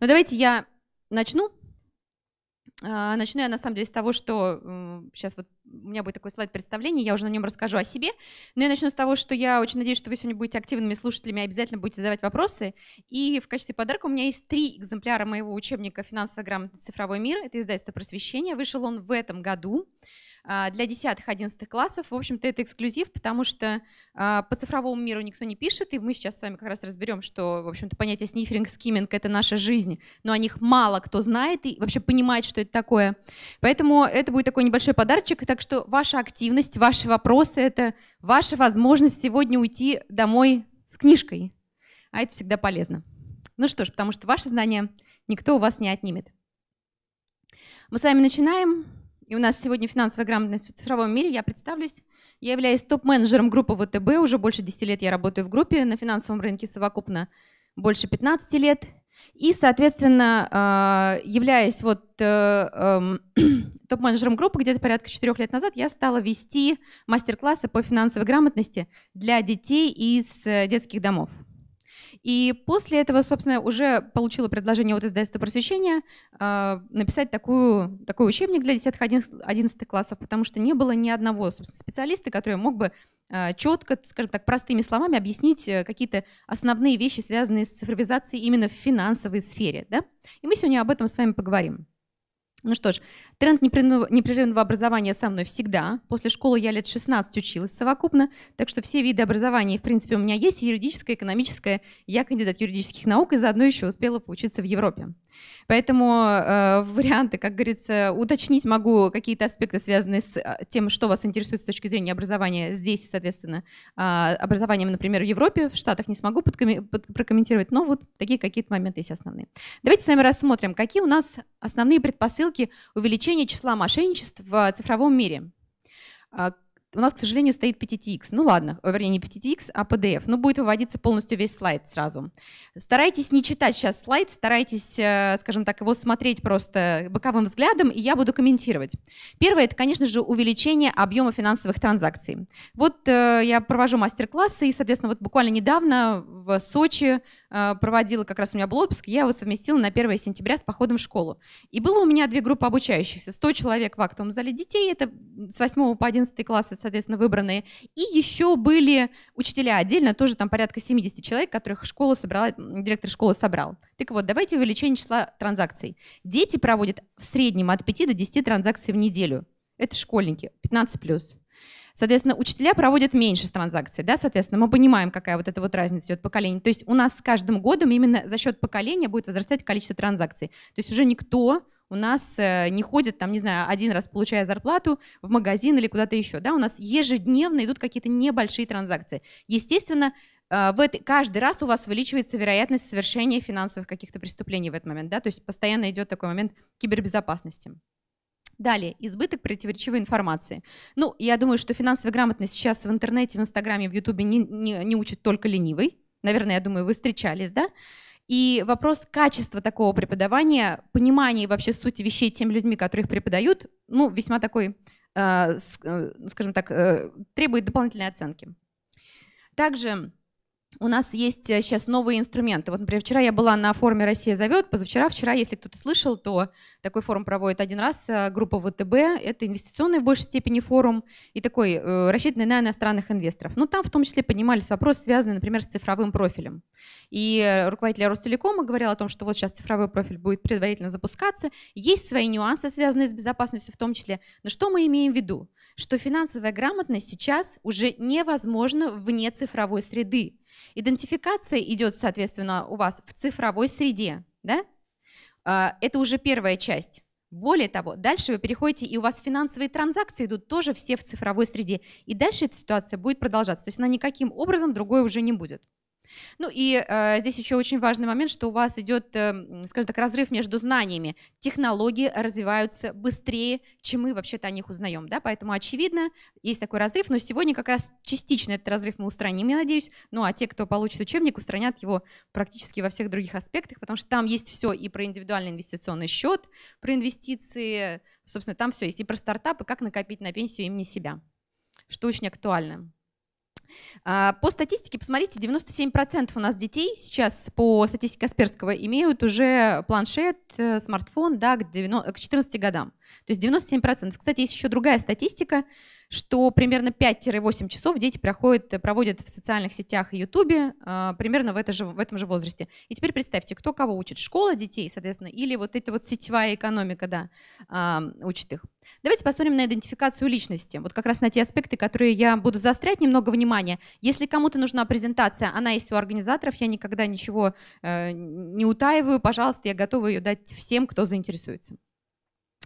Но давайте я начну. А, начну я на самом деле с того, что сейчас вот у меня будет такой слайд представления, я уже на нем расскажу о себе. Но я начну с того, что я очень надеюсь, что вы сегодня будете активными слушателями, обязательно будете задавать вопросы. И в качестве подарка у меня есть три экземпляра моего учебника «Финансовая грамотность. Цифровой мир». Это издательство «Просвещение». Вышел он в этом году. А, для 10-11 классов. В общем-то, это эксклюзив, потому что а, по цифровому миру никто не пишет, и мы сейчас с вами как раз разберем, что, в общем-то, понятие сниферинг, скиминг — это наша жизнь, но о них мало кто знает и вообще понимает, что это такое. Поэтому это будет такой небольшой подарочек, так что ваша активность, ваши вопросы — это ваша возможность сегодня уйти домой с книжкой. А это всегда полезно. Ну что ж, потому что ваши знания никто у вас не отнимет. Мы с вами начинаем. И у нас сегодня финансовая грамотность в цифровом мире. Я представлюсь. Я являюсь топ-менеджером группы ВТБ. Уже больше 10 лет я работаю в группе. На финансовом рынке совокупно больше 15 лет. И, соответственно, а, являясь вот э, эм, топ-менеджером группы, где-то порядка 4 лет назад я стала вести мастер-классы по финансовой грамотности для детей из э, детских домов. И после этого, собственно, уже получила предложение от издательства просвещения э, а, написать такую, такой учебник для 10-11 классов, потому что не было ни одного собственно, специалиста, который мог бы э, четко, скажем так, простыми словами объяснить э, какие-то основные вещи, связанные с цифровизацией именно в финансовой сфере. Да? И мы сегодня об этом с вами поговорим. Ну что ж, тренд непрерывного образования со мной всегда. После школы я лет 16 училась совокупно, так что все виды образования, в принципе, у меня есть, юридическое, экономическое. Я кандидат юридических наук и заодно еще успела поучиться в Европе. Поэтому э, варианты, как говорится, уточнить могу какие-то аспекты, связанные с э, тем, что вас интересует с точки зрения образования здесь, соответственно, э, образованием, например, в Европе, в Штатах не смогу прокомментировать, но вот такие какие-то моменты есть основные. Давайте с вами рассмотрим, какие у нас основные предпосылки увеличения числа мошенничеств в цифровом мире. А, у нас, к сожалению, стоит PTTX. Ну ладно, вернее, не PTTX, а PDF. Но ну, будет выводиться полностью весь слайд сразу. Старайтесь не читать сейчас слайд, старайтесь, э, скажем так, его смотреть просто боковым взглядом, и я буду комментировать. Первое, это, конечно же, увеличение объема финансовых транзакций. Вот э, я провожу мастер-классы, и, соответственно, вот буквально недавно в Сочи Э, проводила, как раз у меня был отпуск, я его совместила на 1 сентября с походом в школу. И было у меня две группы обучающихся, 100 человек в актовом зале детей, это с 8 по 11 класс, это, соответственно, выбранные, и еще были учителя отдельно, тоже там порядка 70 человек, которых школа собрала, директор школы собрал. Так вот, давайте увеличение числа транзакций. Дети проводят в среднем от 5 до 10 транзакций в неделю. Это школьники, 15+. Соответственно, учителя проводят меньше транзакций, да, соответственно, мы понимаем, какая вот эта вот разница идет поколений. То есть у нас с каждым годом именно за счет поколения будет возрастать количество транзакций. То есть уже никто у нас э, не ходит, там, не знаю, один раз получая зарплату в магазин или куда-то еще, да, у нас ежедневно идут какие-то небольшие транзакции. Естественно, э, в это, каждый раз у вас увеличивается вероятность совершения финансовых каких-то преступлений в этот момент, да, то есть постоянно идет такой момент кибербезопасности. Далее, избыток противоречивой информации. Ну, я думаю, что финансовая грамотность сейчас в интернете, в Инстаграме, в Ютубе не, не, не учат только ленивый. Наверное, я думаю, вы встречались, да? И вопрос качества такого преподавания, понимания вообще сути вещей тем людьми, которые их преподают, ну, весьма такой, э, э скажем так, э, требует дополнительной оценки. Также у нас есть сейчас э, новые инструменты. Вот, например, вчера я была на форуме «Россия зовет», позавчера, вчера, если кто-то слышал, то такой форум проводит один раз э, группа ВТБ. Это инвестиционный в большей степени форум и такой, э, рассчитанный на иностранных инвесторов. Но ну, там в том числе поднимались вопросы, связанные, например, с цифровым профилем. И руководитель Ростелекома говорил о том, что вот сейчас цифровой профиль будет предварительно запускаться. Есть свои нюансы, связанные с безопасностью в том числе. Но что мы имеем в виду? что финансовая грамотность сейчас уже невозможна вне цифровой среды. Идентификация идет, соответственно, у вас в цифровой среде. Да? А, это уже первая часть. Более того, дальше вы переходите, и у вас финансовые транзакции идут тоже все в цифровой среде. И дальше эта ситуация будет продолжаться. То есть она никаким образом другой уже не будет. Ну и э, здесь еще очень важный момент, что у вас идет, э, эм, скажем так, разрыв между знаниями. Технологии развиваются быстрее, чем мы вообще-то о них узнаем, да, поэтому очевидно, есть такой разрыв, но сегодня как раз частично этот разрыв мы устраним, я надеюсь, ну а те, кто получит учебник, устранят его практически во всех других аспектах, потому что там есть все и про индивидуальный инвестиционный счет, про инвестиции, собственно, там все есть, и про стартапы, как накопить на пенсию имени себя, что очень актуально. А, по статистике, посмотрите, 97% у нас детей сейчас по статистике Асперского имеют уже планшет, э, смартфон да, к 14 годам. То есть 97%. Кстати, есть еще другая статистика, что примерно 5-8 часов дети проходят, проводят в социальных сетях и Ютубе а, примерно в, это же, в этом же возрасте. И теперь представьте, кто кого учит, школа детей, соответственно, или вот эта вот сетевая экономика, да, а, учит их. Давайте посмотрим на идентификацию личности, вот как раз на те аспекты, которые я буду заострять немного внимания. Если кому-то нужна презентация, она есть у организаторов, я никогда ничего э, не утаиваю, пожалуйста, я готова ее дать всем, кто заинтересуется.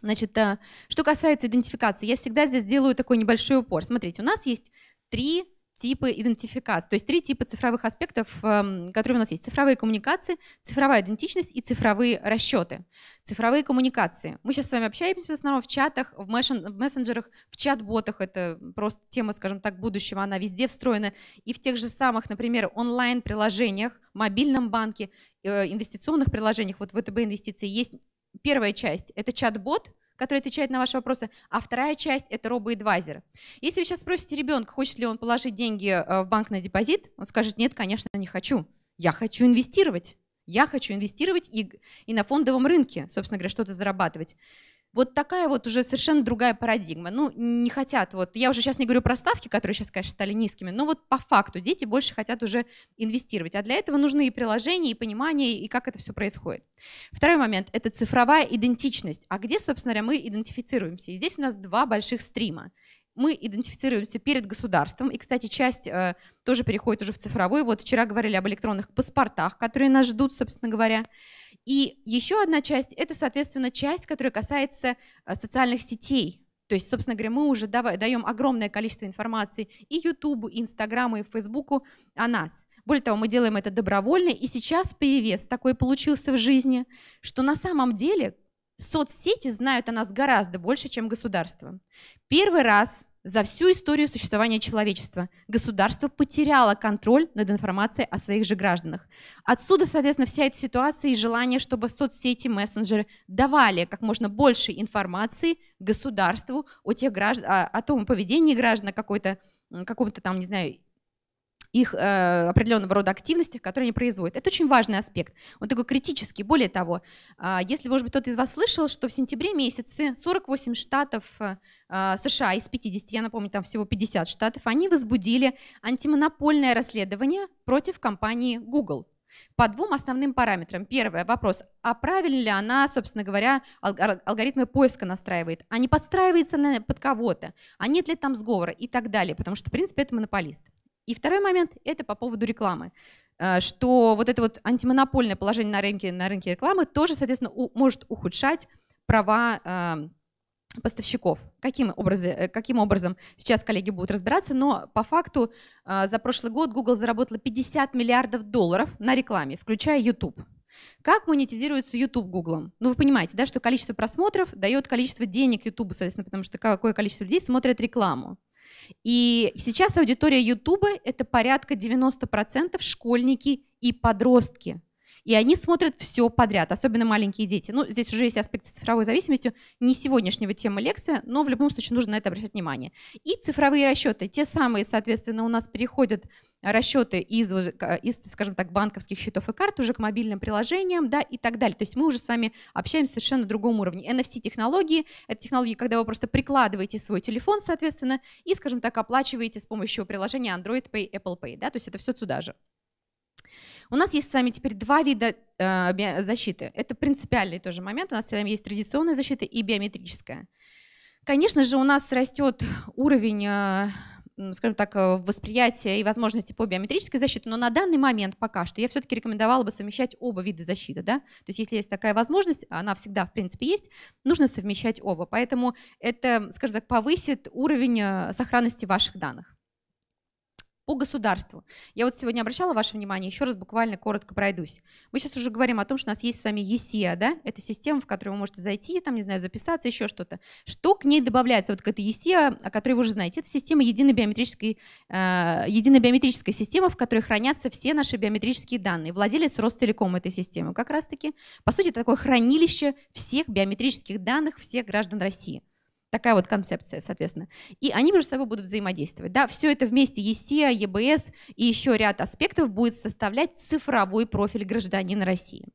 Значит, э, что касается идентификации, я всегда здесь делаю такой небольшой упор. Смотрите, у нас есть три типы идентификации, то есть три типа цифровых аспектов, эм, которые у нас есть. Цифровые коммуникации, цифровая идентичность и цифровые расчеты. Цифровые коммуникации. Мы сейчас с вами общаемся в основном в чатах, в мессенджерах, в чат-ботах. Это просто тема, скажем так, будущего. Она везде встроена. И в тех же самых, например, онлайн-приложениях, мобильном банке, э, инвестиционных приложениях, вот ВТБ инвестиции есть первая часть – это чат-бот, который отвечает на ваши вопросы, а вторая часть – это робоэдвайзер. Если вы сейчас спросите ребенка, хочет ли он положить деньги э, в банк на депозит, он скажет, нет, конечно, не хочу. Я хочу инвестировать. Я хочу инвестировать и, и на фондовом рынке, собственно говоря, что-то зарабатывать. Вот такая вот уже совершенно другая парадигма. Ну, не хотят, вот, я уже сейчас не говорю про ставки, которые сейчас, конечно, стали низкими, но вот по факту дети больше хотят уже инвестировать. А для этого нужны и приложения, и понимание, и как это все происходит. Второй момент – это цифровая идентичность. А где, собственно говоря, мы идентифицируемся? И здесь у нас два больших стрима мы идентифицируемся перед государством. И, кстати, часть э, тоже переходит уже в цифровой. Вот вчера говорили об электронных паспортах, которые нас ждут, собственно говоря. И еще одна часть – это, соответственно, часть, которая касается э, социальных сетей. То есть, собственно говоря, мы уже даем огромное количество информации и Ютубу, и Инстаграму, и Фейсбуку о нас. Более того, мы делаем это добровольно, и сейчас перевес такой получился в жизни, что на самом деле соцсети знают о нас гораздо больше, чем государство. Первый раз за всю историю существования человечества государство потеряло контроль над информацией о своих же гражданах. Отсюда, соответственно, вся эта ситуация и желание, чтобы соцсети, мессенджеры давали как можно больше информации государству о, тех гражд... о, том поведении граждан, какой-то каком-то там, не знаю, их э, определенного рода активностях, которые они производят. Это очень важный аспект. Он такой критический. Более того, э, если, может быть, кто-то из вас слышал, что в сентябре месяце 48 штатов э, США из 50, я напомню, там всего 50 штатов, они возбудили антимонопольное расследование против компании Google по двум основным параметрам. Первое, вопрос, а правильно ли она, собственно говоря, алгоритмы поиска настраивает, а не подстраивается ли она под кого-то, а нет ли там сговора и так далее, потому что, в принципе, это монополист. И второй момент – это по поводу рекламы э, что вот это вот антимонопольное положение на рынке, на рынке рекламы тоже, соответственно, у, может ухудшать права э, поставщиков. Каким, образом? Э, каким образом сейчас коллеги будут разбираться, но по факту э, за прошлый год Google заработала 50 миллиардов долларов на рекламе, включая YouTube. Как монетизируется YouTube Google? Ну, вы понимаете, да, что количество просмотров дает количество денег YouTube, соответственно, потому что какое количество людей смотрят рекламу. И сейчас аудитория Ютуба – это порядка 90% школьники и подростки. И они смотрят все подряд, особенно маленькие дети. Ну, здесь уже есть аспекты цифровой зависимости, не сегодняшнего темы лекции, но в любом случае нужно на это обращать внимание. И цифровые расчеты, те самые, соответственно, у нас переходят расчеты из, из, скажем так, банковских счетов и карт уже к мобильным приложениям, да, и так далее. То есть мы уже с вами общаемся совершенно на другом уровне. NFC-технологии — это технологии, когда вы просто прикладываете свой телефон, соответственно, и, скажем так, оплачиваете с помощью приложения Android Pay, Apple Pay, да, то есть это все сюда же. У нас есть с вами теперь два вида э, защиты. Это принципиальный тоже момент. У нас с вами есть традиционная защита и биометрическая. Конечно же, у нас растет уровень, э, скажем так, э, восприятия и возможности по биометрической защите, но на данный момент пока что я все-таки рекомендовала бы совмещать оба вида защиты. Да? То есть если есть такая возможность, она всегда, в принципе, есть, нужно совмещать оба. Поэтому это, скажем так, повысит уровень э, сохранности ваших данных по государству. Я вот сегодня обращала ваше внимание, еще раз буквально коротко пройдусь. Мы сейчас уже говорим о том, что у нас есть с вами ЕСЕА, да, это система, в которую вы можете зайти, там, не знаю, записаться, еще что-то. Что к ней добавляется, вот к этой ЕСЕА, о которой вы уже знаете? Это система единой биометрической, э, единая биометрическая система, в которой хранятся все наши биометрические данные. Владелец Ростелеком этой системы как раз-таки. По сути, это такое хранилище всех биометрических данных всех граждан России. Такая вот концепция, соответственно. И они между собой будут взаимодействовать. Да, все это вместе ЕСИА, ЕБС и еще ряд аспектов будет составлять цифровой профиль гражданина России.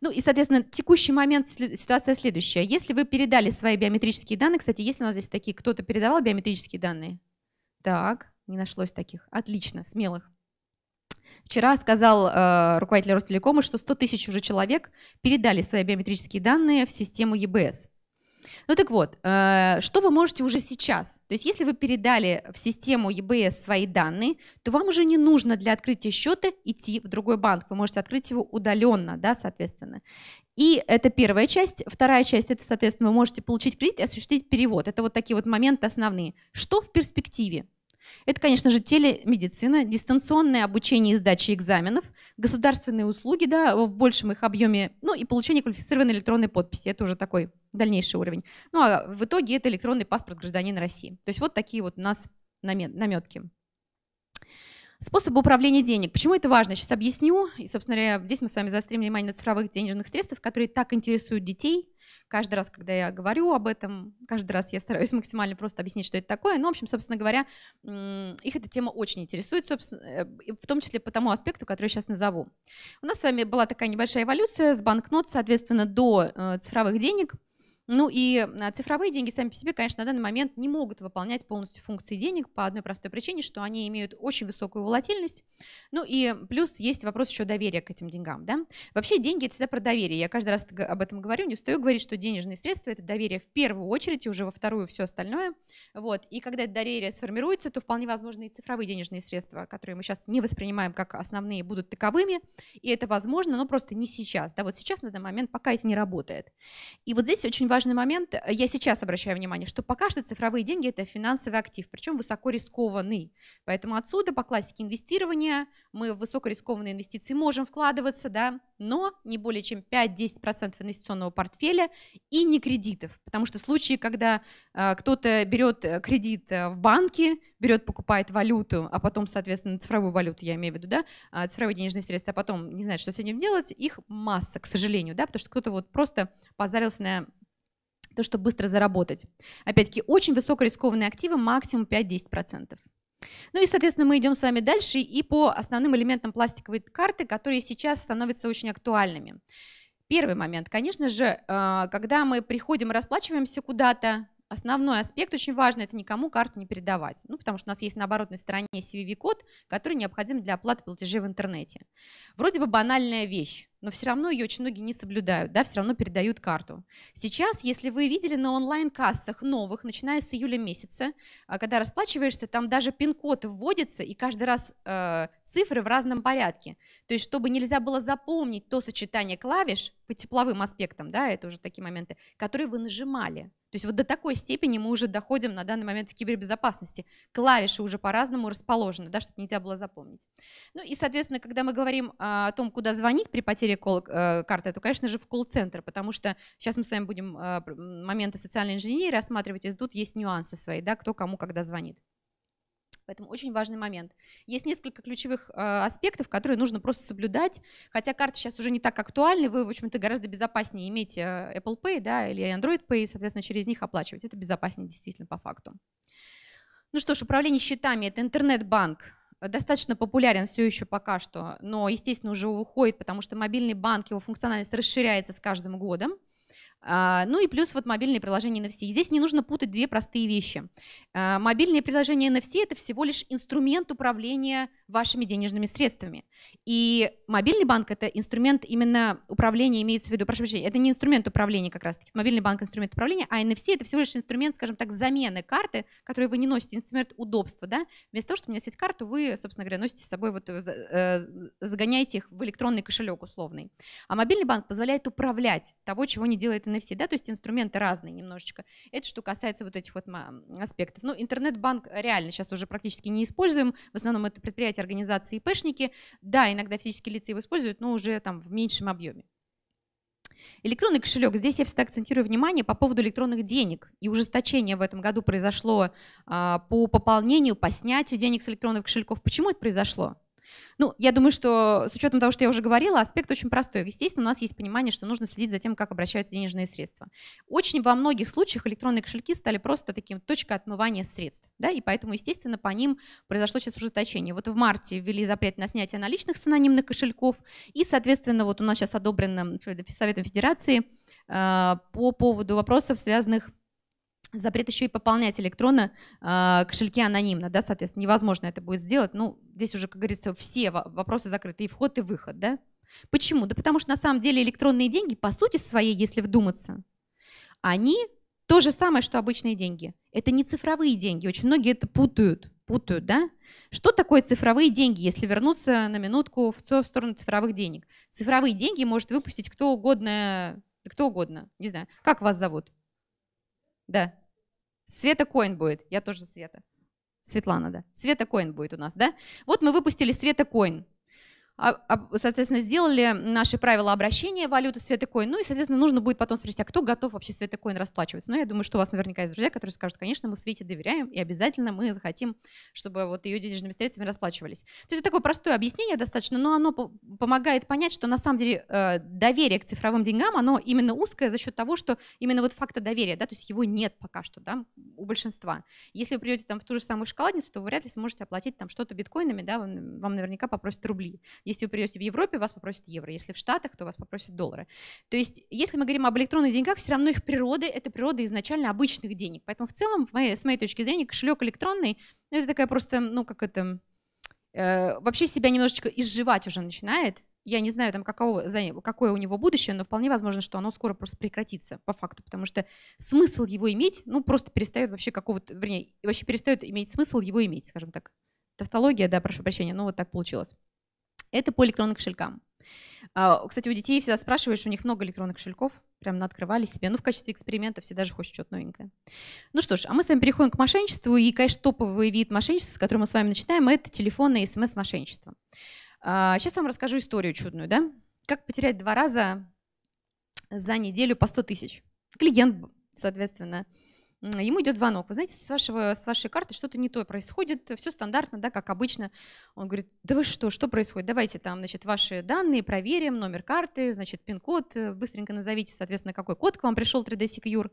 Ну и, соответственно, текущий момент, ситуация следующая. Если вы передали свои биометрические данные, кстати, если у нас здесь такие, кто-то передавал биометрические данные? Так, не нашлось таких. Отлично, смелых. Вчера сказал э, руководитель Ростелекома, что 100 тысяч уже человек передали свои биометрические данные в систему ЕБС. Ну так вот, э, что вы можете уже сейчас? То есть если вы передали в систему EBS свои данные, то вам уже не нужно для открытия счета идти в другой банк. Вы можете открыть его удаленно, да, соответственно. И это первая часть. Вторая часть, это, соответственно, вы можете получить кредит и осуществить перевод. Это вот такие вот моменты основные. Что в перспективе? Это, конечно же, телемедицина, дистанционное обучение и сдача экзаменов, государственные услуги да, в большем их объеме, ну и получение квалифицированной электронной подписи. Это уже такой дальнейший уровень. Ну а в итоге это электронный паспорт гражданина России. То есть вот такие вот у нас наметки. Способы управления денег. Почему это важно? Сейчас объясню. И, собственно говоря, здесь мы с вами заострим внимание на цифровых денежных средствах, которые так интересуют детей. Каждый раз, когда я говорю об этом, каждый раз я стараюсь максимально просто объяснить, что это такое. Но, ну, в общем, собственно говоря, их эта тема очень интересует, собственно, э, в том числе по тому аспекту, который я сейчас назову. У нас с вами была такая небольшая эволюция с банкнот, соответственно, до э, цифровых денег – ну и а, цифровые деньги сами по себе, конечно, на данный момент не могут выполнять полностью функции денег по одной простой причине, что они имеют очень высокую волатильность. Ну и плюс есть вопрос еще доверия к этим деньгам. Да? Вообще деньги – это всегда про доверие. Я каждый раз об этом говорю, не устаю говорить, что денежные средства – это доверие в первую очередь, и уже во вторую все остальное. Вот. И когда это доверие сформируется, то вполне возможно и цифровые денежные средства, которые мы сейчас не воспринимаем как основные, будут таковыми. И это возможно, но просто не сейчас. Да, вот сейчас на данный момент пока это не работает. И вот здесь очень важно важный момент, э, я сейчас обращаю внимание, что пока что цифровые деньги – это финансовый актив, причем высоко рискованный. Поэтому отсюда по классике инвестирования мы в высокорискованные инвестиции можем вкладываться, да, но не более чем 5-10% инвестиционного портфеля и не кредитов. Потому что случаи, когда э, кто-то берет э, кредит э, в банке, берет, покупает валюту, а потом, соответственно, цифровую валюту, я имею в виду, да, а, цифровые денежные средства, а потом не знает, что с этим делать, их масса, к сожалению, да, потому что кто-то вот просто позарился на то, чтобы быстро заработать. Опять-таки, очень высокорискованные активы, максимум 5-10%. Ну и, соответственно, мы идем с вами дальше и по основным элементам пластиковой карты, которые сейчас становятся очень актуальными. Первый момент, конечно же, э, когда мы приходим, расплачиваемся куда-то, основной аспект очень важный, это никому карту не передавать. Ну, потому что у нас есть на оборотной стороне CVV-код, который необходим для оплаты платежей в интернете. Вроде бы банальная вещь, но все равно ее очень многие не соблюдают, да, все равно передают карту. Сейчас, если вы видели на онлайн-кассах новых, начиная с июля месяца, а, когда расплачиваешься, там даже пин-код вводится, и каждый раз э, цифры в разном порядке. То есть, чтобы нельзя было запомнить то сочетание клавиш по тепловым аспектам, да, это уже такие моменты, которые вы нажимали. То есть вот до такой степени мы уже доходим на данный момент в кибербезопасности. Клавиши уже по-разному расположены, да, чтобы нельзя было запомнить. Ну и, соответственно, когда мы говорим а, о том, куда звонить при потере э, карты, то, конечно же, в колл-центр, потому что сейчас мы с вами будем а, моменты социальной инженерии рассматривать, и тут есть нюансы свои, да, кто кому когда звонит. Поэтому очень важный момент. Есть несколько ключевых э, аспектов, которые нужно просто соблюдать. Хотя карты сейчас уже не так актуальны, вы, в общем-то, гораздо безопаснее иметь э, Apple Pay да, или Android Pay, соответственно, через них оплачивать. Это безопаснее действительно по факту. Ну что ж, управление счетами – это интернет-банк, достаточно популярен все еще пока что, но, естественно, уже уходит, потому что мобильный банк, его функциональность расширяется с каждым годом. А, ну и плюс вот мобильные приложения NFC. Здесь не нужно путать две простые вещи. А, мобильные приложения NFC – это всего лишь инструмент управления вашими денежными средствами. И мобильный банк – это инструмент именно управления, имеется в виду, прошу прощения, это не инструмент управления как раз-таки, мобильный банк – инструмент управления, а NFC – это всего лишь инструмент, скажем так, замены карты, которую вы не носите, инструмент удобства, да, вместо того, чтобы носить карту, вы, собственно говоря, носите с собой, вот э, э, загоняете их в электронный кошелек условный. А мобильный банк позволяет управлять того, чего не делает NFC, да, то есть инструменты разные немножечко. Это что касается вот этих вот аспектов. Ну, интернет-банк реально сейчас уже практически не используем, в основном это предприятия организации ИПшники. Да, иногда физические лица его используют, но уже там в меньшем объеме. Электронный кошелек. Здесь я всегда акцентирую внимание по поводу электронных денег. И ужесточение в этом году произошло а, по пополнению, по снятию денег с электронных кошельков. Почему это произошло? Ну, я думаю, что с учетом того, что я уже говорила, аспект очень простой. Естественно, у нас есть понимание, что нужно следить за тем, как обращаются денежные средства. Очень во многих случаях электронные кошельки стали просто таким точкой отмывания средств, да, и поэтому, естественно, по ним произошло сейчас ужесточение. Вот в марте ввели запрет на снятие наличных с анонимных кошельков, и, соответственно, вот у нас сейчас одобрено Советом Федерации э, по поводу вопросов, связанных Запрет еще и пополнять электронно э, кошельки анонимно, да, соответственно, невозможно это будет сделать. Ну, здесь уже, как говорится, все вопросы закрыты, и вход, и выход, да. Почему? Да потому что на самом деле электронные деньги, по сути своей, если вдуматься, они то же самое, что обычные деньги. Это не цифровые деньги, очень многие это путают, путают, да. Что такое цифровые деньги, если вернуться на минутку в сторону цифровых денег? Цифровые деньги может выпустить кто угодно, кто угодно, не знаю. Как вас зовут? Да, Света Коин будет. Я тоже Света. Светлана, да. Света Коин будет у нас, да? Вот мы выпустили Света Коин. А, а, соответственно, сделали наши правила обращения валюты светокоин. Ну и, соответственно, нужно будет потом спросить, а кто готов вообще светокоин расплачиваться? Но ну, я думаю, что у вас наверняка есть друзья, которые скажут, конечно, мы Свете доверяем, и обязательно мы захотим, чтобы вот ее денежными средствами расплачивались. То есть это такое простое объяснение достаточно, но оно помогает понять, что на самом деле э, доверие к цифровым деньгам, оно именно узкое за счет того, что именно вот факта доверия, да, то есть его нет пока что, да, у большинства. Если вы придете там в ту же самую шоколадницу, то вы вряд ли сможете оплатить там что-то биткоинами, да, вам наверняка попросят рубли если вы придете в Европе, вас попросят евро. Если в Штатах, то вас попросят доллары. То есть, если мы говорим об электронных деньгах, все равно их природа – это природа изначально обычных денег. Поэтому в целом, с моей точки зрения, кошелек электронный ну, – это такая просто, ну, как это, э, вообще себя немножечко изживать уже начинает. Я не знаю, там, какого, какое у него будущее, но вполне возможно, что оно скоро просто прекратится по факту, потому что смысл его иметь, ну, просто перестает вообще какого-то, вернее, вообще перестает иметь смысл его иметь, скажем так. Тавтология, да, прошу прощения, но вот так получилось. Это по электронным кошелькам. А, кстати, у детей всегда спрашиваешь, у них много электронных кошельков, прям наоткрывали себе. Ну, в качестве эксперимента всегда же хочешь что-то новенькое. Ну что ж, а мы с вами переходим к мошенничеству. И, конечно, топовый вид мошенничества, с которым мы с вами начинаем, это телефонное и смс-мошенничество. Сейчас а, вам расскажу историю чудную, да? Как потерять два раза за неделю по 100 тысяч. Клиент, соответственно, ему идет звонок, вы знаете, с, вашего, с вашей карты что-то не то происходит, все стандартно, да, как обычно. Он говорит, да вы что, что происходит? Давайте там, значит, ваши данные проверим, номер карты, значит, пин-код, э, быстренько назовите, соответственно, какой код к вам пришел 3D Secure.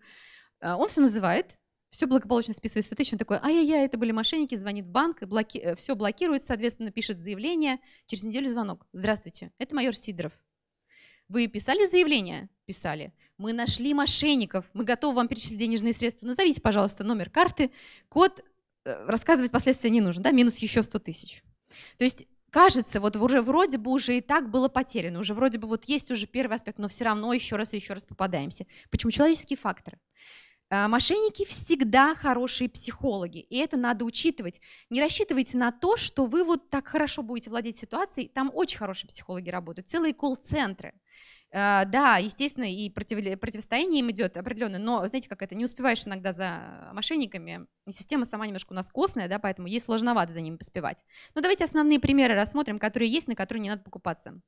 Он все называет, все благополучно списывает 100 тысяч, он такой, ай-яй-яй, это были мошенники, звонит в банк, блоки... Э, все блокирует, соответственно, пишет заявление, через неделю звонок. Здравствуйте, это майор Сидоров. Вы писали заявление? Писали. Мы нашли мошенников. Мы готовы вам перечислить денежные средства. Назовите, пожалуйста, номер карты, код. Э, рассказывать последствия не нужно, да, минус еще 100 тысяч. То есть кажется, вот уже вроде бы уже и так было потеряно, уже вроде бы вот есть уже первый аспект, но все равно еще раз и еще раз попадаемся. Почему человеческие факторы? А, мошенники всегда хорошие психологи, и это надо учитывать. Не рассчитывайте на то, что вы вот так хорошо будете владеть ситуацией. Там очень хорошие психологи работают, целые колл-центры. А, да, естественно, и против, противостояние им идет определенное, но знаете, как это, не успеваешь иногда за мошенниками, и система сама немножко у нас костная, да, поэтому ей сложновато за ними поспевать. Но давайте основные примеры рассмотрим, которые есть, на которые не надо покупаться.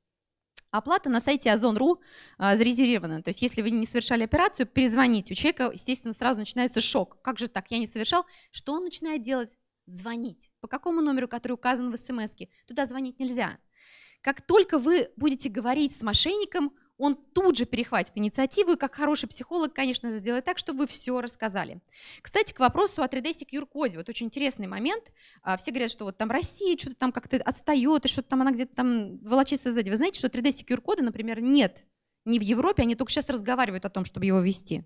Оплата на сайте Озон.ру а, зарезервирована. То есть, если вы не совершали операцию, перезвоните. У человека, естественно, сразу начинается шок. Как же так, я не совершал? Что он начинает делать? Звонить. По какому номеру, который указан в смс -ке? Туда звонить нельзя. Как только вы будете говорить с мошенником, он тут же перехватит инициативу и как хороший психолог, конечно, сделает так, чтобы вы все рассказали. Кстати, к вопросу о 3D Secure Коде, вот очень интересный момент. А, все говорят, что вот там Россия что-то там как-то отстает, и что-то там она где-то там волочится сзади. Вы знаете, что 3D Secure кода, например, нет не в Европе, они только сейчас разговаривают о том, чтобы его вести.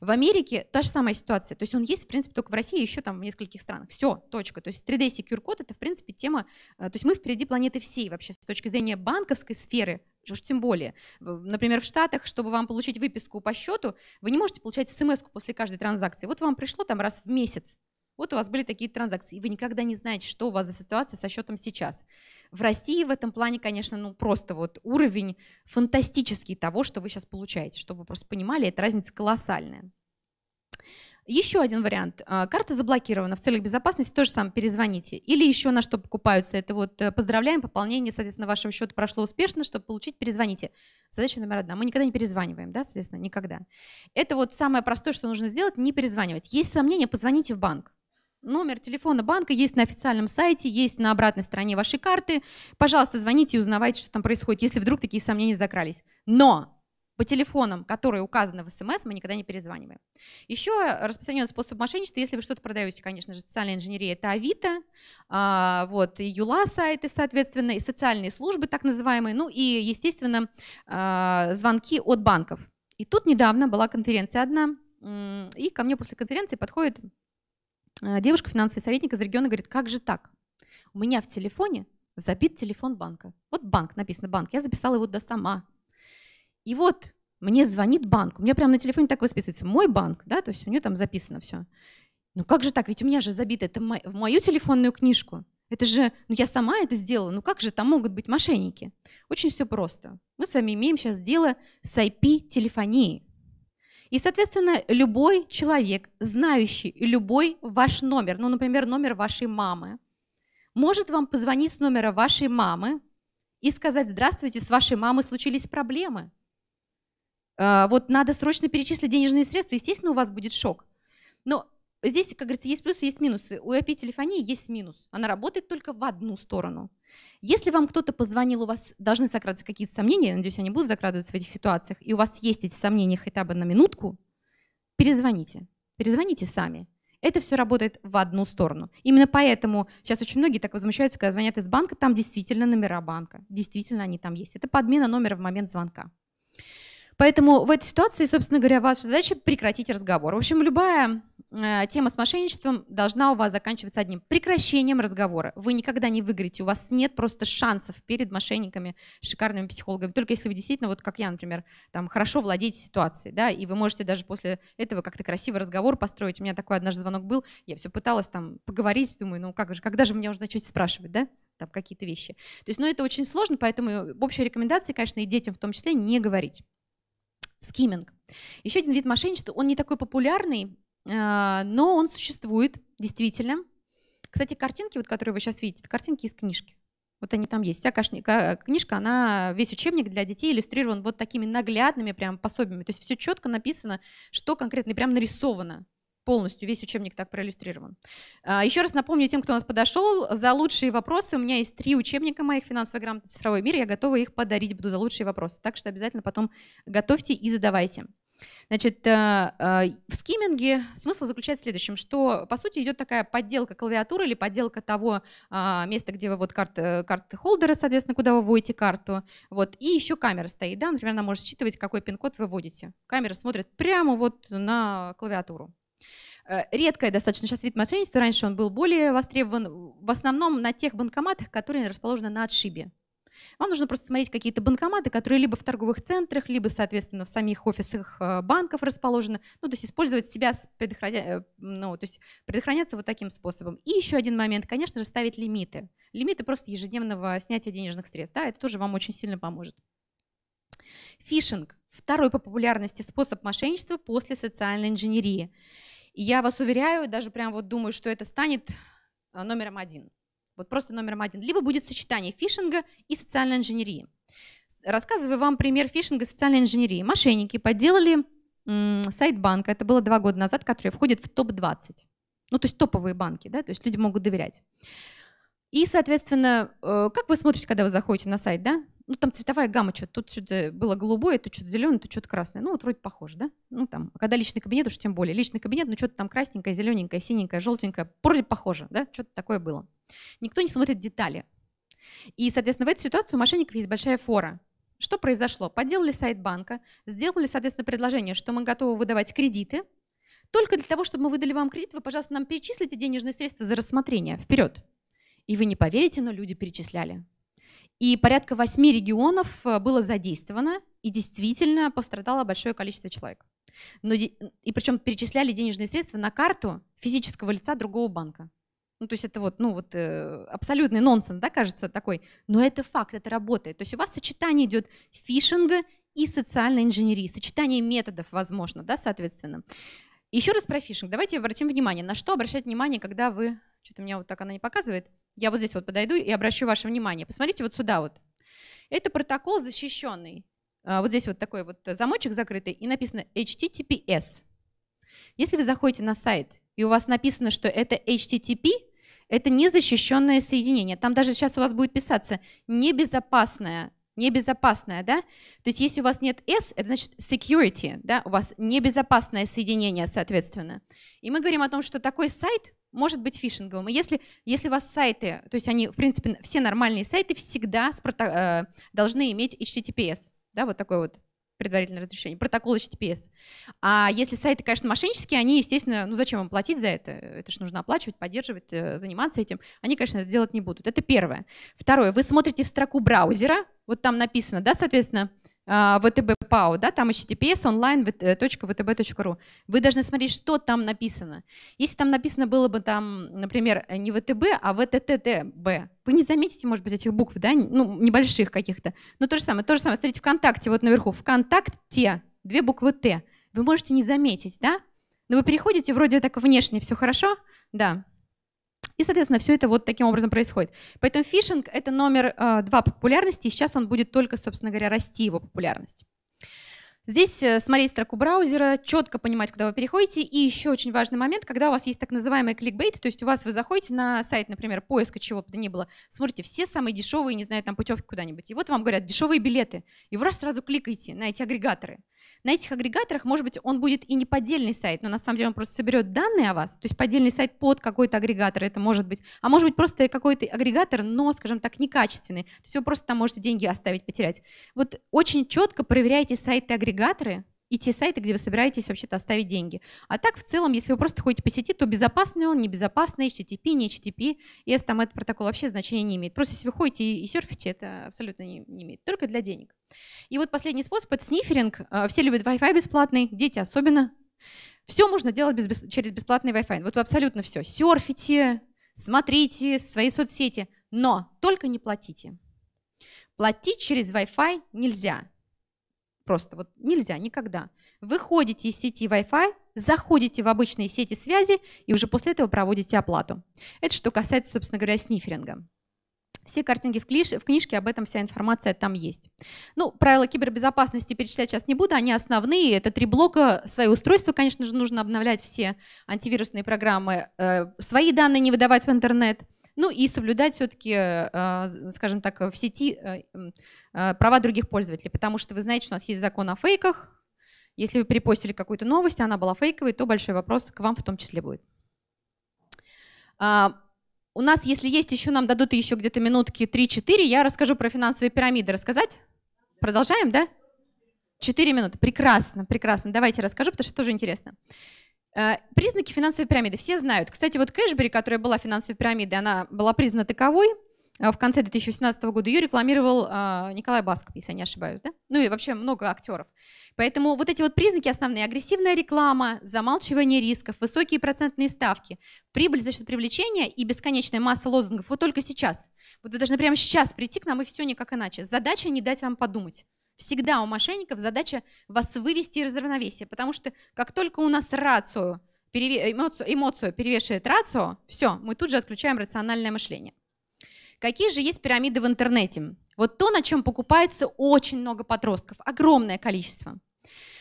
В Америке та же самая ситуация. То есть он есть, в принципе, только в России, еще там в нескольких странах. Все, точка. То есть 3D Secure Code это, в принципе, тема... Э, то есть мы впереди планеты всей вообще с точки зрения банковской сферы, ну уж тем более. Например, в Штатах, чтобы вам получить выписку по счету, вы не можете получать смс после каждой транзакции. Вот вам пришло там раз в месяц вот у вас были такие транзакции, и вы никогда не знаете, что у вас за ситуация со счетом сейчас. В России в этом плане, конечно, ну просто вот уровень фантастический того, что вы сейчас получаете, чтобы вы просто понимали, эта разница колоссальная. Еще один вариант. А, карта заблокирована в целях безопасности, То же самое, перезвоните. Или еще на что покупаются, это вот э, поздравляем, пополнение, соответственно, вашего счета прошло успешно, чтобы получить, перезвоните. Задача номер одна. Мы никогда не перезваниваем, да, соответственно, никогда. Это вот самое простое, что нужно сделать, не перезванивать. Есть сомнения, позвоните в банк. Номер телефона банка есть на официальном сайте, есть на обратной стороне вашей карты. Пожалуйста, звоните и узнавайте, что там происходит, если вдруг такие сомнения закрались. Но по телефонам, которые указаны в смс, эм мы никогда не перезваниваем. Еще распространенный способ мошенничества, если вы что-то продаете, конечно же, социальная инденерия, это Авито, а, вот, и Юла сайты, соответственно, и социальные службы, так называемые, ну и, естественно, а, звонки от банков. И тут недавно была конференция одна, и ко мне после конференции подходит а, девушка, финансовый советник из региона, говорит, как же так? У меня в телефоне забит телефон банка. Вот банк, написано банк, я записала его до сама. И вот мне звонит банк, у меня прямо на телефоне так восписывается, мой банк, да, то есть у нее там записано все. Ну как же так, ведь у меня же забито это в мою телефонную книжку. Это же, ну я сама это сделала, ну как же там могут быть мошенники? Очень все просто. Мы с вами имеем сейчас дело с IP-телефонией. И, соответственно, любой человек, знающий любой ваш номер, ну, например, номер вашей мамы, может вам позвонить с номера вашей мамы и сказать, здравствуйте, с вашей мамой случились проблемы. А, вот надо срочно перечислить денежные средства, естественно, у вас будет шок. Но здесь, как говорится, есть плюсы, есть минусы. У IP-телефонии есть минус. Она работает только в одну сторону. Если вам кто-то позвонил, у вас должны сократиться какие-то сомнения, надеюсь, они будут закрадываться в этих ситуациях, и у вас есть эти сомнения хотя бы на минутку, перезвоните. Перезвоните сами. Это все работает в одну сторону. Именно поэтому сейчас очень многие так возмущаются, когда звонят из банка, там действительно номера банка, действительно они там есть. Это подмена номера в момент звонка. Поэтому в этой ситуации, собственно говоря, ваша задача прекратить разговор. В общем, любая э, тема с мошенничеством должна у вас заканчиваться одним прекращением разговора. Вы никогда не выиграете, у вас нет просто шансов перед мошенниками, шикарными психологами, только если вы действительно, вот как я, например, там хорошо владеете ситуацией, да, и вы можете даже после этого как-то красивый разговор построить. У меня такой однажды звонок был, я все пыталась там поговорить, думаю, ну как же, когда же меня уже начать спрашивать, да? там какие-то вещи. То есть, ну, это очень сложно, поэтому э, общая рекомендация, конечно, и детям в том числе не говорить скиминг. Еще один вид мошенничества, он не такой популярный, э, но он существует, действительно. Кстати, картинки, вот, которые вы сейчас видите, это картинки из книжки. Вот они там есть. Вся книжка, она, весь учебник для детей иллюстрирован вот такими наглядными прям пособиями. То есть все четко написано, что конкретно, и прям нарисовано полностью весь учебник так проиллюстрирован. А, еще раз напомню тем, кто у нас подошел, за лучшие вопросы у меня есть три учебника моих «Финансовая грамотность. Цифровой мир». Я готова их подарить, буду за лучшие вопросы. Так что обязательно потом готовьте и задавайте. Значит, э, э, в скиминге смысл заключается в следующем, что, по сути, идет такая подделка клавиатуры или подделка того а, места, где вы вот карты, карты холдера, соответственно, куда вы вводите карту, вот, и еще камера стоит, да, например, она может считывать, какой пин-код вы вводите. Камера смотрит прямо вот на клавиатуру, Э, редкое достаточно сейчас вид мошенничества. Раньше он был более востребован в основном на тех банкоматах, которые расположены на отшибе. Вам нужно просто смотреть какие-то банкоматы, которые либо в торговых центрах, либо, соответственно, в самих офисах э, банков расположены. Ну, то есть использовать себя, предохраня... Э, ну, то есть предохраняться вот таким способом. И еще один момент, конечно же, ставить лимиты. Лимиты просто ежедневного снятия денежных средств. Да, это тоже вам очень сильно поможет. Фишинг – второй по популярности способ мошенничества после социальной инженерии. И я вас уверяю, даже прям вот думаю, что это станет а, номером один. Вот просто номером один. Либо будет сочетание фишинга и социальной инженерии. Рассказываю вам пример фишинга и социальной инженерии. Мошенники подделали сайт банка, это было два года назад, который входит в топ-20. Ну, то есть топовые банки, да, то есть люди могут доверять. И, соответственно, э, как вы смотрите, когда вы заходите на сайт, да? ну там цветовая гамма что-то, тут что-то было голубое, тут что-то зеленое, тут что-то красное. Ну вот вроде похоже, да? Ну там, а когда личный кабинет, уж тем более. Личный кабинет, ну что-то там красненькое, зелененькое, синенькое, желтенькое, вроде похоже, да? Что-то такое было. Никто не смотрит детали. И, соответственно, в этой ситуации у мошенников есть большая фора. Что произошло? Подделали сайт банка, сделали, соответственно, предложение, что мы готовы выдавать кредиты, только для того, чтобы мы выдали вам кредит, вы, пожалуйста, нам перечислите денежные средства за рассмотрение. Вперед! И вы не поверите, но люди перечисляли. И порядка восьми регионов э, было задействовано, и действительно пострадало большое количество человек. Но, и причем перечисляли денежные средства на карту физического лица другого банка. Ну, то есть это вот, ну, вот э, абсолютный нонсенс, да, кажется, такой. Но это факт, это работает. То есть у вас сочетание идет фишинга и социальной инженерии, сочетание методов, возможно, да, соответственно. Еще раз про фишинг. Давайте обратим внимание, на что обращать внимание, когда вы... Что-то меня вот так она не показывает. Я вот здесь вот подойду и обращу ваше внимание. Посмотрите вот сюда вот. Это протокол защищенный. А, вот здесь вот такой вот замочек закрытый, и написано HTTPS. Если вы заходите на сайт, и у вас написано, что это HTTP, это незащищенное соединение. Там даже сейчас у вас будет писаться небезопасное небезопасное, да? То есть если у вас нет S, это значит security, да? У вас небезопасное соединение, соответственно. И мы говорим о том, что такой сайт может быть фишинговым. И если, если у вас сайты, то есть они, в принципе, все нормальные сайты всегда спрото, э, должны иметь HTTPS, да, вот такое вот предварительное разрешение, протокол HTTPS. А если сайты, конечно, мошеннические, они, естественно, ну зачем вам платить за это? Это же нужно оплачивать, поддерживать, э, заниматься этим. Они, конечно, это делать не будут. Это первое. Второе, вы смотрите в строку браузера, вот там написано, да, соответственно, а, ВТБ ПАО, да, там https online.vtb.ru. Э, вы должны смотреть, что там написано. Если там написано было бы там, например, не ВТБ, а ВТТТБ, вы не заметите, может быть, этих букв, да, ну, небольших каких-то. Но ну, то же самое, то же самое, смотрите, ВКонтакте, вот наверху, ВКонтакте, две буквы Т. Вы можете не заметить, да? Но вы переходите, вроде так внешне все хорошо, да, и, соответственно, все это вот таким образом происходит. Поэтому фишинг – это номер э, два популярности, и сейчас он будет только, собственно говоря, расти его популярность. Здесь э, смотреть строку браузера, четко понимать, куда вы переходите. И еще очень важный момент, когда у вас есть так называемый кликбейт, то есть у вас вы заходите на сайт, например, поиска чего бы то ни было, смотрите, все самые дешевые, не знаю, там путевки куда-нибудь. И вот вам говорят, дешевые билеты. И вы раз сразу кликаете на эти агрегаторы. На этих агрегаторах, может быть, он будет и не поддельный сайт, но на самом деле он просто соберет данные о вас, то есть поддельный сайт под какой-то агрегатор это может быть, а может быть просто какой-то агрегатор, но, скажем так, некачественный, то есть вы просто там можете деньги оставить, потерять. Вот очень четко проверяйте сайты агрегаторов агрегаторы и те сайты, где вы собираетесь вообще-то оставить деньги. А так, в целом, если вы просто ходите по сети, то безопасный он, небезопасный, HTTP, не HTTP, S, там этот протокол вообще значения не имеет. Просто если вы ходите и, и серфите, это абсолютно не, не имеет, только для денег. И вот последний способ – это сниферинг. А, все любят Wi-Fi бесплатный, дети особенно. Все можно делать без, через бесплатный Wi-Fi. Вот вы абсолютно все. Серфите, смотрите свои соцсети, но только не платите. Платить через Wi-Fi нельзя. Просто вот нельзя никогда. Выходите из сети Wi-Fi, заходите в обычные сети связи и уже после этого проводите оплату. Это что касается, собственно говоря, сниферинга. Все картинки в, клиш, в книжке, об этом вся информация там есть. Ну, правила кибербезопасности перечислять сейчас не буду, они основные. Это три блока. Свои устройства, конечно же, нужно обновлять все антивирусные программы. Э, свои данные не выдавать в интернет – ну и соблюдать все-таки, э, скажем так, в сети э, э, права других пользователей, потому что вы знаете, что у нас есть закон о фейках. Если вы перепостили какую-то новость, она была фейковой, то большой вопрос к вам в том числе будет. А, у нас, если есть еще, нам дадут еще где-то минутки 3-4, я расскажу про финансовые пирамиды. Рассказать? Продолжаем, да? Четыре минуты. Прекрасно, прекрасно. Давайте расскажу, потому что тоже интересно. Э, признаки финансовой пирамиды все знают. Кстати, вот Кэшбери, которая была финансовой пирамидой, она была признана таковой э, в конце 2018 года. Ее рекламировал э, Николай Басков, если я не ошибаюсь, да? Ну и вообще много актеров. Поэтому вот эти вот признаки основные. Агрессивная реклама, замалчивание рисков, высокие процентные ставки, прибыль за счет привлечения и бесконечная масса лозунгов. Вот только сейчас. Вот вы должны прямо сейчас прийти к нам, и все никак иначе. Задача не дать вам подумать. Всегда у мошенников задача вас вывести из равновесия, потому что как только у нас рацию, эмоцию, эмоцию перевешивает рацию, все, мы тут же отключаем рациональное мышление. Какие же есть пирамиды в интернете? Вот то, на чем покупается очень много подростков, огромное количество.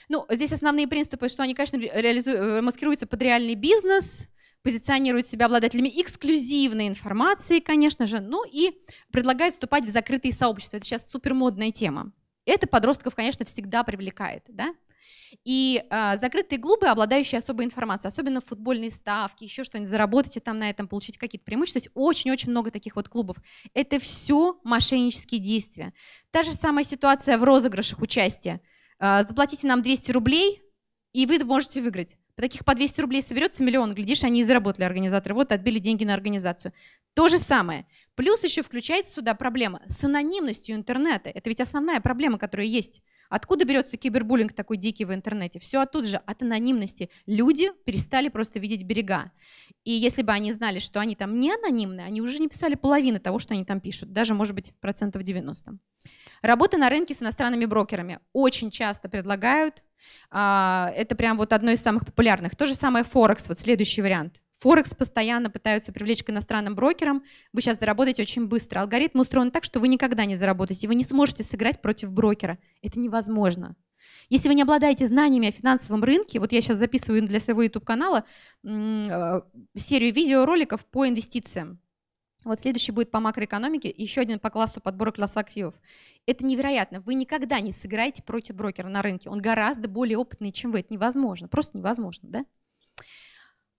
Ну, здесь основные принципы, что они, конечно, э, маскируются под реальный бизнес, позиционируют себя обладателями эксклюзивной информации, конечно же, ну и предлагают вступать в закрытые сообщества. Это сейчас супермодная тема. Это подростков, конечно, всегда привлекает, да? И э, закрытые клубы, обладающие особой информацией, особенно футбольные ставки, еще что-нибудь, заработайте там на этом, получить какие-то преимущества. То есть очень-очень много таких вот клубов. Это все мошеннические действия. Та же самая ситуация в розыгрышах участия. Э, заплатите нам 200 рублей, и вы можете выиграть. Таких по 200 рублей соберется миллион, глядишь, они и заработали организаторы. Вот отбили деньги на организацию. То же самое. Плюс еще включается сюда проблема с анонимностью интернета. Это ведь основная проблема, которая есть. Откуда берется кибербуллинг такой дикий в интернете? Все оттуда же, от анонимности. Люди перестали просто видеть берега. И если бы они знали, что они там не анонимны, они уже не писали половины того, что они там пишут, даже, может быть, процентов 90. Работа на рынке с иностранными брокерами. Очень часто предлагают а, это прям вот одно из самых популярных. То же самое Форекс, вот следующий вариант. Форекс постоянно пытаются привлечь к иностранным брокерам. Вы сейчас заработаете очень быстро. Алгоритм устроен так, что вы никогда не заработаете. Вы не сможете сыграть против брокера. Это невозможно. Если вы не обладаете знаниями о финансовом рынке, вот я сейчас записываю для своего YouTube-канала э, серию видеороликов по инвестициям. Вот следующий будет по макроэкономике, еще один по классу подбора класса активов. Это невероятно. Вы никогда не сыграете против брокера на рынке. Он гораздо более опытный, чем вы. Это невозможно. Просто невозможно, да?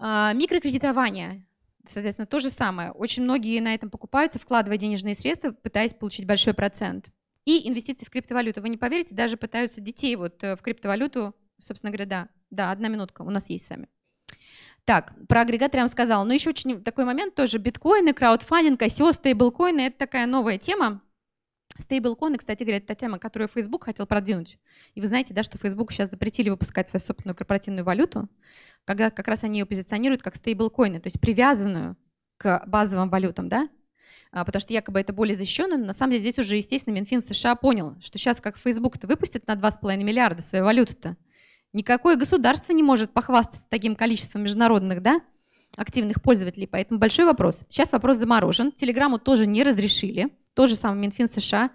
А, микрокредитование. Соответственно, то же самое. Очень многие на этом покупаются, вкладывая денежные средства, пытаясь получить большой процент. И инвестиции в криптовалюту. Вы не поверите, даже пытаются детей вот э, в криптовалюту, собственно говоря, да. Да, одна минутка, у нас есть сами. Так, про агрегатор я вам сказала. Но еще очень такой момент тоже. Биткоины, краудфандинг, ICO, стейблкоины – это такая новая тема. Стейблкоины, кстати говоря, это та тема, которую Facebook хотел продвинуть. И вы знаете, да, что Facebook сейчас запретили выпускать свою собственную корпоративную валюту, когда как раз они ее позиционируют как стейблкоины, то есть привязанную к базовым валютам, да, а, потому что якобы это более защищенно, но на самом деле здесь уже, естественно, Минфин США понял, что сейчас как Facebook-то выпустит на 2,5 миллиарда свою валюту-то, Никакое государство не может похвастаться таким количеством международных да, активных пользователей, поэтому большой вопрос. Сейчас вопрос заморожен, Телеграмму тоже не разрешили, то же самое Минфин США,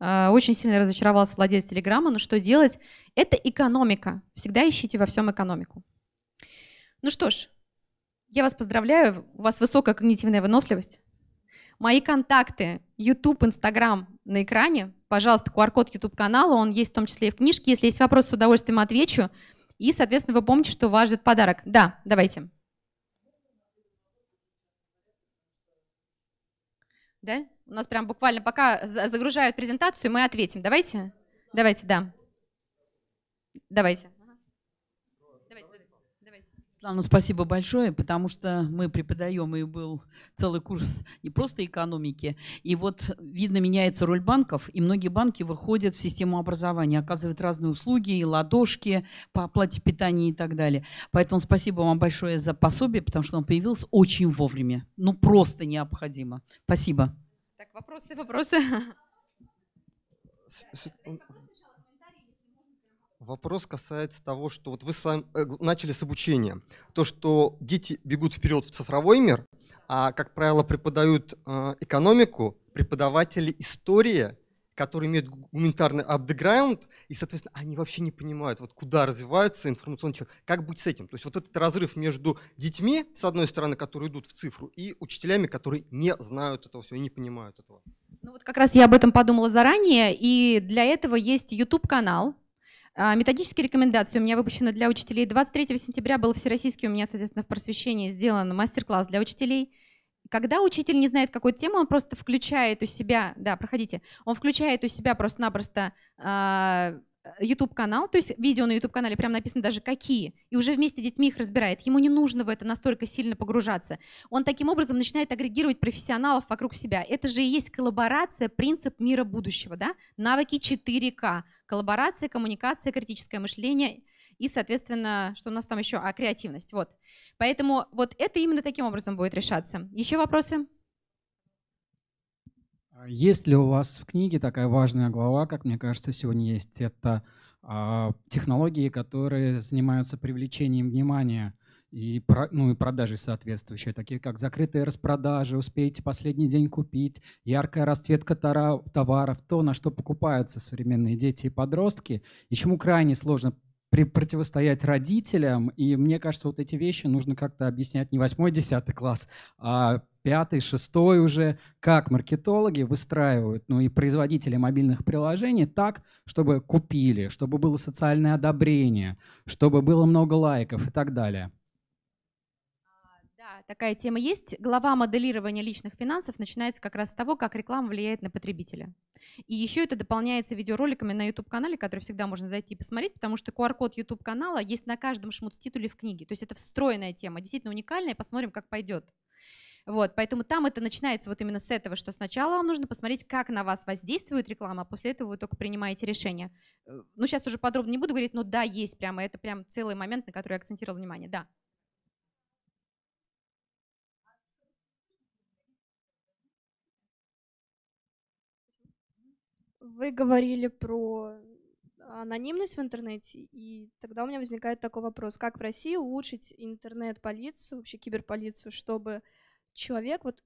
э, очень сильно разочаровался владелец Телеграма, но что делать? Это экономика. Всегда ищите во всем экономику. Ну что ж, я вас поздравляю, у вас высокая когнитивная выносливость. Мои контакты, YouTube, Instagram, на экране. Пожалуйста, QR-код YouTube-канала, он есть в том числе и в книжке. Если есть вопросы, с удовольствием отвечу. И, соответственно, вы помните, что вас ждет подарок. Да, давайте. Да? У нас прям буквально пока загружают презентацию, мы ответим. Давайте? Давайте, да. Давайте. Светлана, спасибо большое, потому что мы преподаем, и был целый курс не просто экономики. И вот, видно, меняется роль банков, и многие банки выходят в систему образования, оказывают разные услуги, и ладошки по оплате питания и так далее. Поэтому спасибо вам большое за пособие, потому что он появился очень вовремя. Ну, просто необходимо. Спасибо. Так, вопросы, вопросы. Вопрос касается того, что вот вы сам, э, начали с обучения. То, что дети бегут вперед в цифровой мир, а, как правило, преподают э, экономику, преподаватели истории, которые имеют гуманитарный апдеграунд, и, соответственно, они вообще не понимают, вот куда развивается информационный технология, как быть с этим. То есть вот этот разрыв между детьми, с одной стороны, которые идут в цифру, и учителями, которые не знают этого всего и не понимают этого. Ну вот как раз я об этом подумала заранее, и для этого есть YouTube-канал, а, методические рекомендации у меня выпущены для учителей. 23 сентября был всероссийский у меня, соответственно, в просвещении сделан мастер-класс для учителей. Когда учитель не знает какую тему, он просто включает у себя, да, проходите, он включает у себя просто-напросто а, YouTube-канал, то есть видео на YouTube-канале прям написано даже какие, и уже вместе с детьми их разбирает. Ему не нужно в это настолько сильно погружаться. Он таким образом начинает агрегировать профессионалов вокруг себя. Это же и есть коллаборация, принцип мира будущего, да? Навыки 4К. Коллаборация, коммуникация, критическое мышление и, соответственно, что у нас там еще? А, креативность, вот. Поэтому вот это именно таким образом будет решаться. Еще вопросы? А есть ли у вас в книге такая важная глава, как мне кажется, сегодня есть? Это а, технологии, которые занимаются привлечением внимания и, про, ну, и продажей соответствующие, такие как закрытые распродажи, успеете последний день купить, яркая расцветка тара, товаров, то, на что покупаются современные дети и подростки, и чему крайне сложно противостоять родителям. И мне кажется, вот эти вещи нужно как-то объяснять не восьмой, десятый класс, а пятый, шестой уже, как маркетологи выстраивают, ну и производители мобильных приложений так, чтобы купили, чтобы было социальное одобрение, чтобы было много лайков и так далее. А, да, такая тема есть. Глава моделирования личных финансов начинается как раз с того, как реклама влияет на потребителя. И еще это дополняется видеороликами на YouTube-канале, которые всегда можно зайти и посмотреть, потому что QR-код YouTube-канала есть на каждом шмут-титуле в книге. То есть это встроенная тема, действительно уникальная, посмотрим, как пойдет. Вот, поэтому там это начинается вот именно с этого, что сначала вам нужно посмотреть, как на вас воздействует реклама, а после этого вы только принимаете решение. Э, ну, сейчас уже подробно не буду говорить, но да, есть прямо, это прям целый момент, на который я акцентировала внимание, да. Вы говорили про анонимность в интернете, и тогда у меня возникает такой вопрос, как в России улучшить интернет-полицию, вообще киберполицию, чтобы человек, вот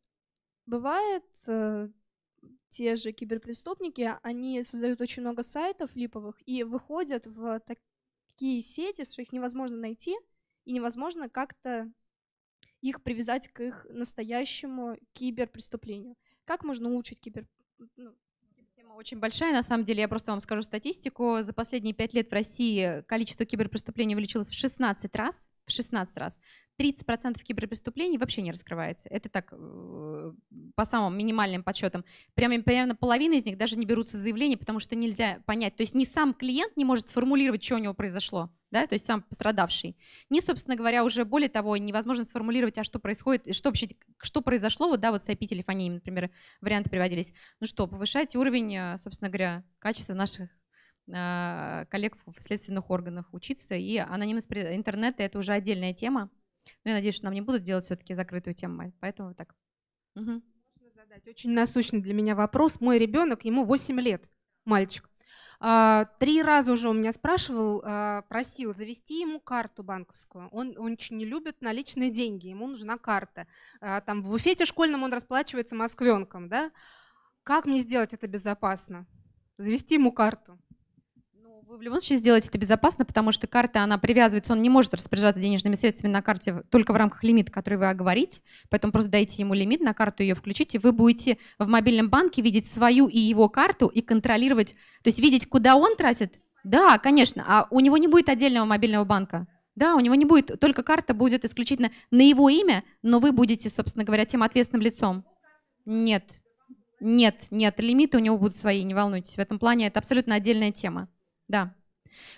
бывает, э, те же киберпреступники, они создают очень много сайтов липовых и выходят в такие сети, что их невозможно найти, и невозможно как-то их привязать к их настоящему киберпреступлению. Как можно улучшить кибер... Ну, тема очень большая. На самом деле, я просто вам скажу статистику. За последние пять лет в России количество киберпреступлений увеличилось в 16 раз. 16 раз. 30% киберпреступлений вообще не раскрывается. Это так, э, по самым минимальным подсчетам. Прямо, примерно половина из них даже не берутся заявления, потому что нельзя понять. То есть не сам клиент не может сформулировать, что у него произошло, да, то есть сам пострадавший. Не, собственно говоря, уже более того, невозможно сформулировать, а что происходит, что вообще, что произошло, вот, да, вот с IP-телефонией, например, варианты приводились. Ну что, повышать уровень, э, собственно говоря, качества наших а, коллег в следственных органах учиться. И анонимность интернета – это уже отдельная тема. Но я надеюсь, что нам не будут делать все-таки закрытую тему. Поэтому так. Угу. Очень насущный для меня вопрос. Мой ребенок, ему 8 лет, мальчик. А, три раза уже у меня спрашивал, а, просил завести ему карту банковскую. Он, он очень не любит наличные деньги, ему нужна карта. Там в буфете школьном он расплачивается москвенком. Да? Как мне сделать это безопасно? Завести ему карту. Вы в любом случае сделаете это безопасно, потому что карта, она привязывается, он не может распоряжаться денежными средствами на карте только в рамках лимита, который вы оговорите, поэтому просто дайте ему лимит, на карту ее включите, вы будете в мобильном банке видеть свою и его карту и контролировать, то есть видеть, куда он тратит, да, конечно, а у него не будет отдельного мобильного банка, да, у него не будет, только карта будет исключительно на его имя, но вы будете, собственно говоря, тем ответственным лицом. Нет, нет, нет, лимиты у него будут свои, не волнуйтесь. В этом плане это абсолютно отдельная тема. Да.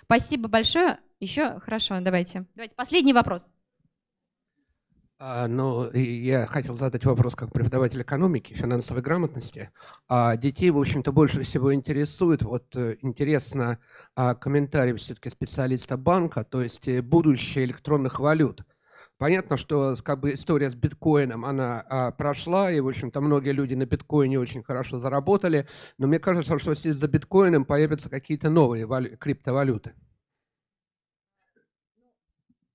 Спасибо большое. Еще хорошо, давайте. Давайте последний вопрос. А, ну, я хотел задать вопрос как преподаватель экономики, финансовой грамотности. А детей, в общем-то, больше всего интересует, вот э, интересно а, комментарий все-таки специалиста банка, то есть э, будущее электронных валют – Понятно, что как бы, история с биткоином, она а, прошла, и, в общем-то, многие люди на биткоине очень хорошо заработали, но мне кажется, что вслед за биткоином появятся какие-то новые валю- криптовалюты.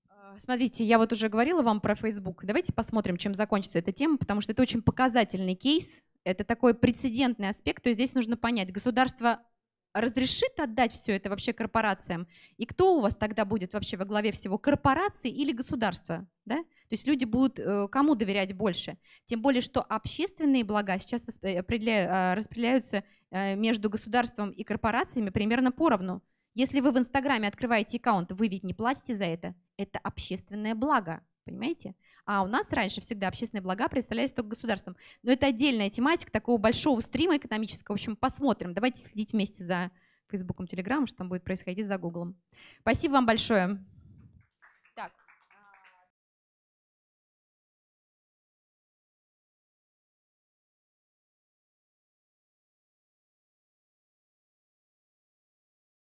А, смотрите, я вот уже говорила вам про Facebook. Давайте посмотрим, чем закончится эта тема, потому что это очень показательный кейс, это такой прецедентный аспект, то есть здесь нужно понять, государство разрешит отдать все это вообще корпорациям? И кто у вас тогда будет вообще во главе всего, корпорации или государство? Да? То есть люди будут э, кому доверять больше? Тем более, что общественные блага сейчас э, э, распределяются между государством и корпорациями примерно поровну. Если вы в Инстаграме открываете аккаунт, вы ведь не платите за это. Это общественное благо, понимаете? А у нас раньше всегда общественные блага представлялись только государством. Но это отдельная тематика такого большого стрима экономического. В общем, посмотрим. Давайте следить вместе за Фейсбуком, Телеграмом, что там будет происходить за Гуглом. Спасибо вам большое.